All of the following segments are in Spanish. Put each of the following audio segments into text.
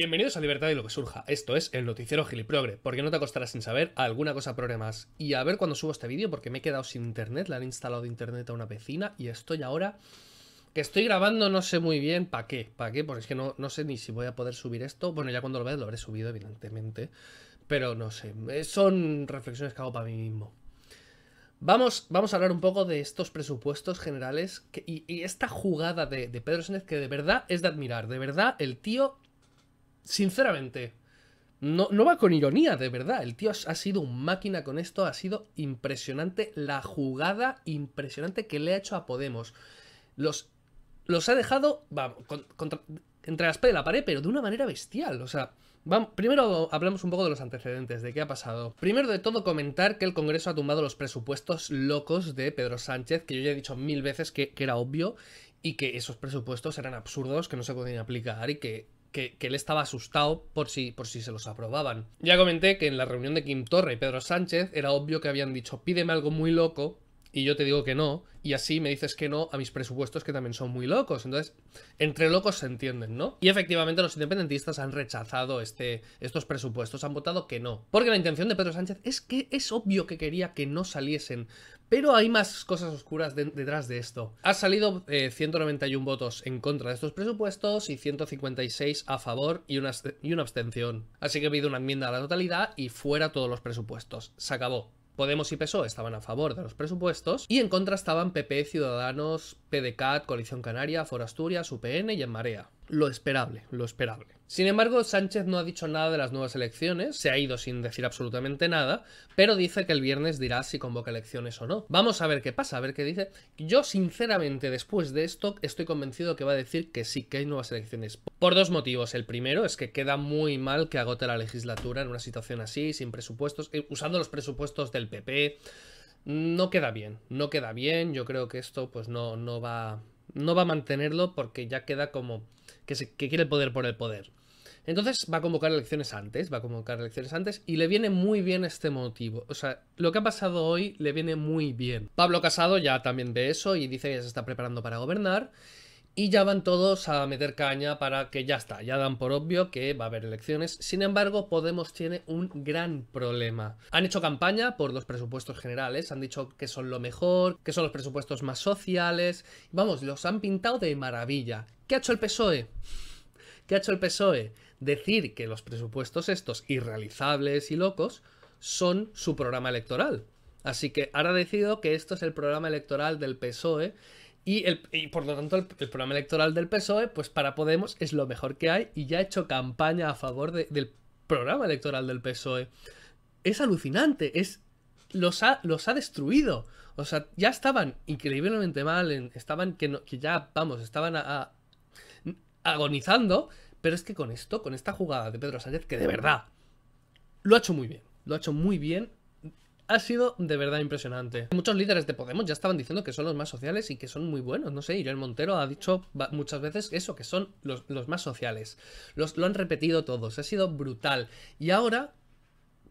Bienvenidos a Libertad y lo que surja. Esto es el noticiero Giliprogre, porque no te costará sin saber alguna cosa progre más. Y a ver cuando subo este vídeo, porque me he quedado sin internet, le han instalado de internet a una vecina y estoy ahora... Que estoy grabando no sé muy bien para qué, para qué, porque es que no, no sé ni si voy a poder subir esto. Bueno, ya cuando lo veas lo habré subido, evidentemente. Pero no sé, eh, son reflexiones que hago para mí mismo. Vamos, vamos, a hablar un poco de estos presupuestos generales y, esta jugada de, Pedro Sánchez que de verdad es de admirar. De verdad, el tío sinceramente, no, no, va con ironía, de verdad. El tío ha sido un máquina con esto, ha sido impresionante la jugada impresionante que le ha hecho a Podemos. Los, los ha dejado vamos, contra, entre las de la pared, pero de una manera bestial. O sea, vamos, primero hablamos un poco de los antecedentes, de qué ha pasado. Primero de todo, comentar que el Congreso ha tumbado los presupuestos locos de Pedro Sánchez, que yo ya he dicho mil veces que era obvio y que esos presupuestos eran absurdos, que no se podían aplicar y que que, él estaba asustado por si, por si se los aprobaban. Ya comenté que en la reunión de Kim Torre y Pedro Sánchez era obvio que habían dicho pídeme algo muy loco y yo te digo que no, y así me dices que no a mis presupuestos que también son muy locos. Entonces, entre locos se entienden, ¿no? Y efectivamente los independentistas han rechazado este, estos presupuestos, han votado que no. Porque la intención de Pedro Sánchez es que es obvio que quería que no saliesen, pero hay más cosas oscuras detrás de esto. Ha salido 191 eh, votos en contra de estos presupuestos y 156 a favor y una, y una abstención. Así que ha habido una enmienda a la totalidad y fuera todos los presupuestos. Se acabó. Podemos y PSOE estaban a favor de los presupuestos y en contra estaban PP, Ciudadanos, PDCAT, Coalición Canaria, Foro Asturias, UPN y En Marea lo esperable, lo esperable. Sin embargo, Sánchez no ha dicho nada de las nuevas elecciones, se ha ido sin decir absolutamente nada, pero dice que el viernes dirá si convoca elecciones o no. Vamos a ver qué pasa, a ver qué dice. Yo, sinceramente, después de esto, estoy convencido que va a decir que sí, que hay nuevas elecciones. Por dos motivos. El primero es que queda muy mal que agote la legislatura en una situación así, sin presupuestos, eh, usando los presupuestos del PP. No queda bien, no queda bien. Yo creo que esto pues no, no va. No va a mantenerlo porque ya queda como que, quiere el poder por el poder. Entonces va a convocar elecciones antes, va a convocar elecciones antes y le viene muy bien este motivo. O sea, lo que ha pasado hoy le viene muy bien. Pablo Casado ya también ve eso y dice que se está preparando para gobernar y ya van todos a meter caña para que ya está, ya dan por obvio que va a haber elecciones. Sin embargo, Podemos tiene un gran problema. Han hecho campaña por los presupuestos generales, han dicho que son lo mejor, que son los presupuestos más sociales, vamos, los han pintado de maravilla. ¿Qué ha hecho el PSOE? ¿Qué ha hecho el PSOE? Decir que los presupuestos estos irrealizables y locos son su programa electoral. Así que ahora decidido que esto es el programa electoral del PSOE y, por lo tanto, el, programa electoral del PSOE, pues para Podemos es lo mejor que hay y ya ha hecho campaña a favor del programa electoral del PSOE. Es alucinante, es, los, ha, los ha destruido. O sea, ya estaban increíblemente mal, estaban que, que ya, vamos, estaban agonizando, pero es que con esto, con esta jugada de Pedro Sánchez, que de verdad lo ha hecho muy bien, lo ha hecho muy bien, ha sido de verdad impresionante. Muchos líderes de Podemos ya estaban diciendo que son los más sociales y que son muy buenos. No sé, Irene Montero ha dicho muchas veces eso, que son los, más sociales. lo han repetido todos, ha sido brutal. Y ahora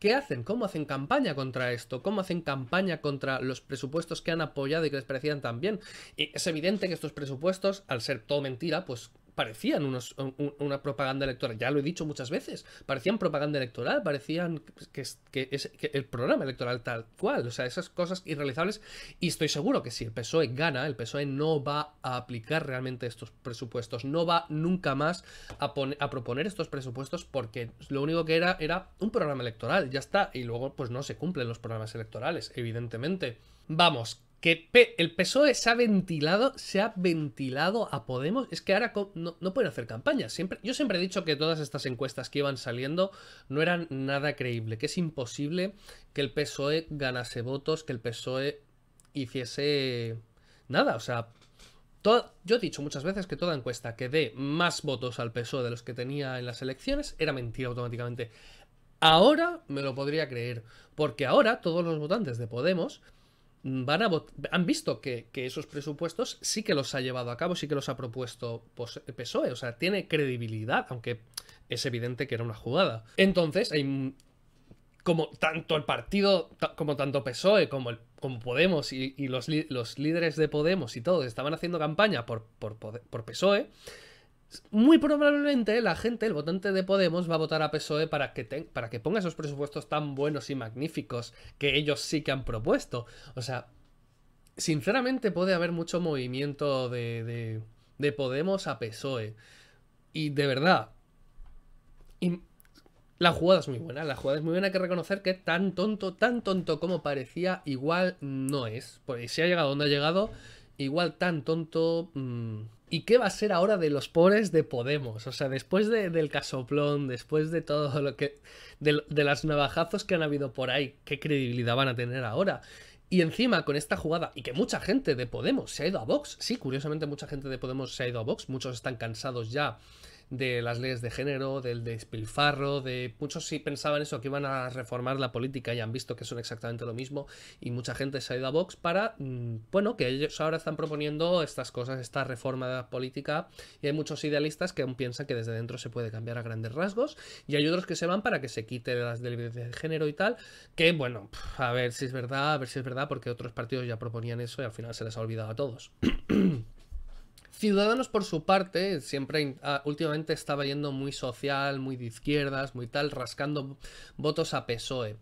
¿Qué hacen? ¿Cómo hacen campaña contra esto? ¿Cómo hacen campaña contra los presupuestos que han apoyado y que les parecían tan bien? es evidente que estos presupuestos, al ser todo mentira, pues parecían unos, una propaganda electoral, ya lo he dicho muchas veces, parecían propaganda electoral, parecían que, que, es, el programa electoral tal cual, o sea, esas cosas irrealizables, y estoy seguro que si el PSOE gana, el PSOE no va a aplicar realmente estos presupuestos, no va nunca más a, a proponer estos presupuestos porque lo único que era era un programa electoral, ya está, y luego pues no se cumplen los programas electorales, evidentemente. Vamos, que el PSOE se ha ventilado, se ha ventilado a Podemos. Es que ahora no, pueden hacer campaña. Siempre, yo siempre he dicho que todas estas encuestas que iban saliendo no eran nada creíble, que es imposible que el PSOE ganase votos, que el PSOE hiciese nada. O sea, yo he dicho muchas veces que toda encuesta que dé más votos al PSOE de los que tenía en las elecciones era mentira automáticamente. Ahora me lo podría creer, porque ahora todos los votantes de Podemos han visto que, esos presupuestos sí que los ha llevado a cabo, sí que los ha propuesto PSOE, pues, o sea, tiene credibilidad, aunque es evidente que era una jugada. Entonces, hay como tanto el partido, como tanto PSOE, como, Podemos y, los, líderes de Podemos y todos estaban haciendo campaña por, por, por PSOE, muy probablemente la gente, el votante de Podemos, va a votar a PSOE para que, para que ponga esos presupuestos tan buenos y magníficos que ellos sí que han propuesto. O sea, sinceramente puede haber mucho movimiento de, de, de Podemos a PSOE. Y de verdad, y la jugada es muy buena, la jugada es muy buena, hay que reconocer que tan tonto, tan tonto como parecía, igual no es. Pues si ha llegado donde ha llegado, igual tan tonto... Mm, ¿Y qué va a ser ahora de los pobres de Podemos? O sea, después del casoplón, después de todo lo que. De, de las navajazos que han habido por ahí, ¿qué credibilidad van a tener ahora? Y encima con esta jugada, y que mucha gente de Podemos se ha ido a Vox, sí, curiosamente mucha gente de Podemos se ha ido a Vox, muchos están cansados ya de las leyes de género, del despilfarro, de muchos sí pensaban eso, que iban a reformar la política y han visto que son exactamente lo mismo y mucha gente se ha ido a Vox para, mm, bueno, que ellos ahora están proponiendo estas cosas, esta reforma de la política y hay muchos idealistas que aún piensan que desde dentro se puede cambiar a grandes rasgos y hay otros que se van para que se quite las leyes de género y tal, que bueno, a ver si es verdad, a ver si es verdad, porque otros partidos ya proponían eso y al final se les ha olvidado a todos. Ciudadanos, por su parte, siempre ah, últimamente estaba yendo muy social, muy de izquierdas, muy tal, rascando votos a PSOE.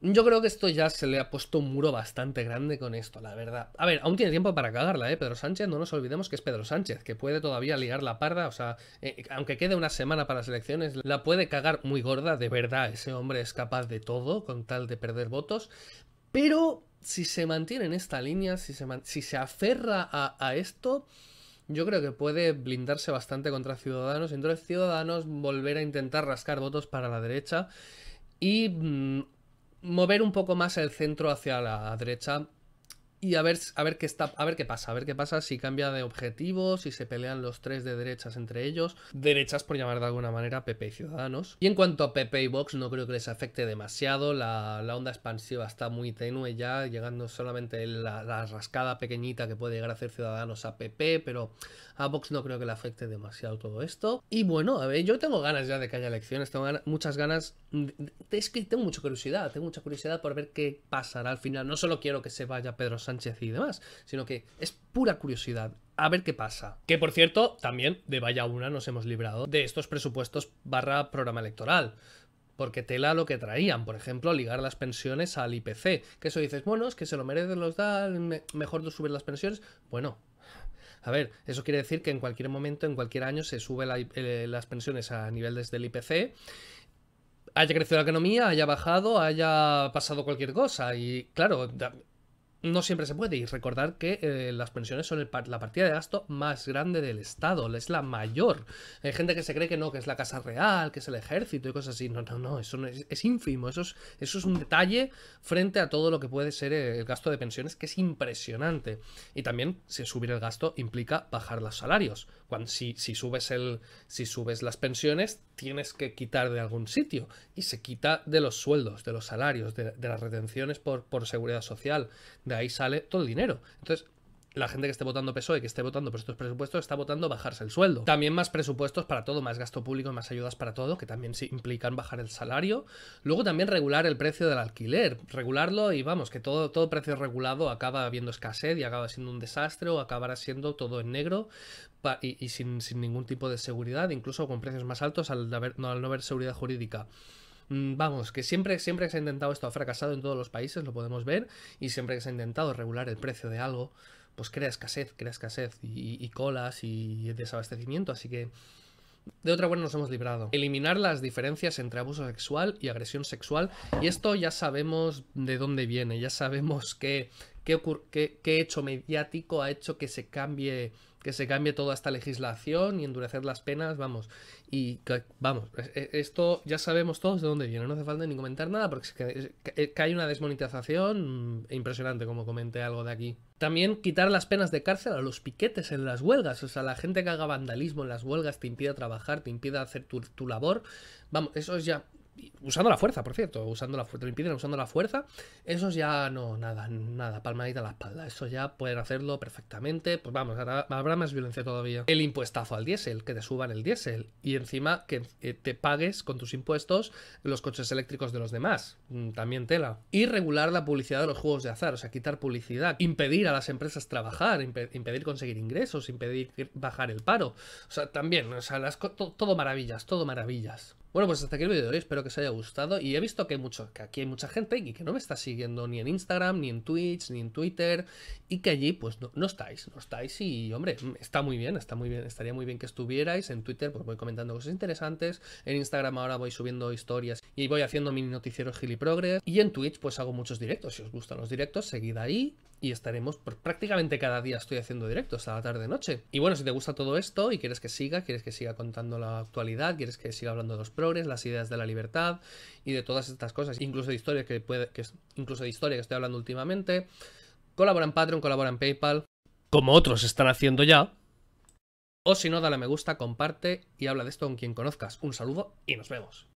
Yo creo que esto ya se le ha puesto un muro bastante grande con esto, la verdad. A ver, aún tiene tiempo para cagarla, ¿eh? Pedro Sánchez, no nos olvidemos que es Pedro Sánchez, que puede todavía liar la parda, o sea, eh, eh, aunque quede una semana para las elecciones, la puede cagar muy gorda, de verdad, ese hombre es capaz de todo con tal de perder votos, pero si se mantiene en esta línea, si se, si se aferra a esto, yo creo que puede blindarse bastante contra Ciudadanos. Entonces Ciudadanos volver a intentar rascar votos para la derecha y mm, mover un poco más el centro hacia la derecha y a ver, a ver qué está, a ver qué pasa, a ver qué pasa si cambia de objetivo, si se pelean los tres de derechas entre ellos, derechas por llamar de alguna manera PP y Ciudadanos. Y en cuanto a PP y Vox, no creo que les afecte demasiado, la, onda expansiva está muy tenue ya, llegando solamente la, rascada pequeñita que puede llegar a hacer Ciudadanos a PP, pero a Vox no creo que le afecte demasiado todo esto. Y bueno, a ver, yo tengo ganas ya de que haya elecciones, tengo muchas ganas, mm, es que tengo mucha curiosidad, tengo mucha curiosidad por ver qué pasará al final, no solo quiero que se vaya Pedro Sánchez y demás, sino que es pura curiosidad. A ver qué pasa. Que por cierto, también de vaya una nos hemos librado de estos presupuestos barra programa electoral porque tela lo que traían, por ejemplo, ligar las pensiones al IPC, que eso dices, bueno, es que se lo merecen los DAL, mejor subir las pensiones, bueno. A ver, eso quiere decir que en cualquier momento, en cualquier año, se suben eh, las pensiones a nivel desde el IPC, haya crecido la economía, haya bajado, haya pasado cualquier cosa. Y claro, no siempre se puede. Y recordar que eh, las pensiones son la partida de gasto más grande del Estado, es la mayor. Hay gente que se cree que no, que es la Casa Real, que es el ejército y cosas así. No, no, no, eso es, ínfimo. Eso eso es un detalle frente a todo lo que puede ser eh, el gasto de pensiones, que es impresionante. Y también, si subir el gasto implica bajar los salarios si, subes el, si subes las pensiones, tienes que quitar de algún sitio y se quita de los sueldos, de los salarios, de, las retenciones por, por seguridad social. De ahí sale todo el dinero. Entonces, la gente que esté votando PSOE, que esté votando por estos presupuestos, está votando bajarse el sueldo. También más presupuestos para todo, más gasto público, más ayudas para todo, que también implican bajar el salario. Luego también regular el precio del alquiler, regularlo y vamos, que todo, todo precio regulado acaba habiendo escasez y acaba siendo un desastre o acabará siendo todo en negro y, sin, ningún tipo de seguridad, incluso con precios más altos al, no, al no haber seguridad jurídica mm, vamos, que siempre, siempre que se ha intentado esto ha fracasado en todos los países, lo podemos ver, y siempre que se ha intentado regular el precio de algo, pues crea escasez, crea escasez y, colas y desabastecimiento, así que de otra manera nos hemos librado. Eliminar las diferencias entre abuso sexual y agresión sexual. Y esto ya sabemos de dónde viene, ya sabemos qué, qué, hecho mediático ha hecho que se cambie que se cambie toda esta legislación y endurecer las penas, vamos. Y vamos, esto ya sabemos todos de dónde viene, no hace falta ni comentar nada porque hay eh, una desmonetización impresionante, como comenté algo de aquí. También quitar las penas de cárcel a los piquetes en las huelgas, o sea, la gente que haga vandalismo en las huelgas te impide trabajar, te impida hacer tu, tu labor. Vamos, eso es ya usando la fuerza, por cierto, usando la fuerza, impiden usando la fuerza, esos ya no, nada, nada, palmadita a la espalda, eso ya pueden hacerlo perfectamente, pues vamos, habrá más violencia todavía. El impuestazo al diésel, que te suban el diésel y encima que eh, te pagues con tus impuestos los coches eléctricos de los demás, mm, también tela. Y regular la publicidad de los juegos de azar, o sea, quitar publicidad, impedir a las empresas trabajar, impedir conseguir ingresos, impedir bajar el paro, o sea, también, o sea, todo maravillas, todo maravillas. Bueno, pues hasta aquí el vídeo de hoy, espero que os haya gustado y he visto que, que aquí hay mucha gente y que no me está siguiendo ni en Instagram, ni en Twitch, ni en Twitter y que allí pues no, estáis, no estáis y hombre, está muy bien, está muy bien, estaría muy bien que estuvierais, en Twitter pues voy comentando cosas interesantes, en Instagram ahora voy subiendo historias y voy haciendo mini noticieros giliprogres y en Twitch pues hago muchos directos, si os gustan los directos, seguid ahí y estaremos pues, prácticamente cada día estoy haciendo directos a la tarde noche. Y bueno, si te gusta todo esto y quieres que siga, quieres que siga contando la actualidad, quieres que siga hablando de los progres, las ideas de la libertad y de todas estas cosas, incluso de historia que puede que incluso de historia que estoy hablando últimamente, colabora en Patreon, colabora en PayPal, como otros están haciendo ya. O si no, dale a me gusta, comparte y habla de esto con quien conozcas. Un saludo y nos vemos.